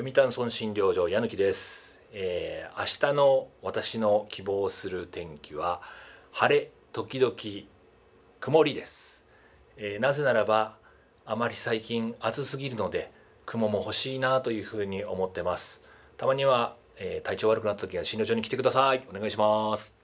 読谷村診療所矢貫です、えー、明日の私の希望する天気は晴れ時々曇りです、えー、なぜならばあまり最近暑すぎるので雲も欲しいなというふに思ってますたまには、えー、体調悪くなった時は診療所に来てくださいお願いします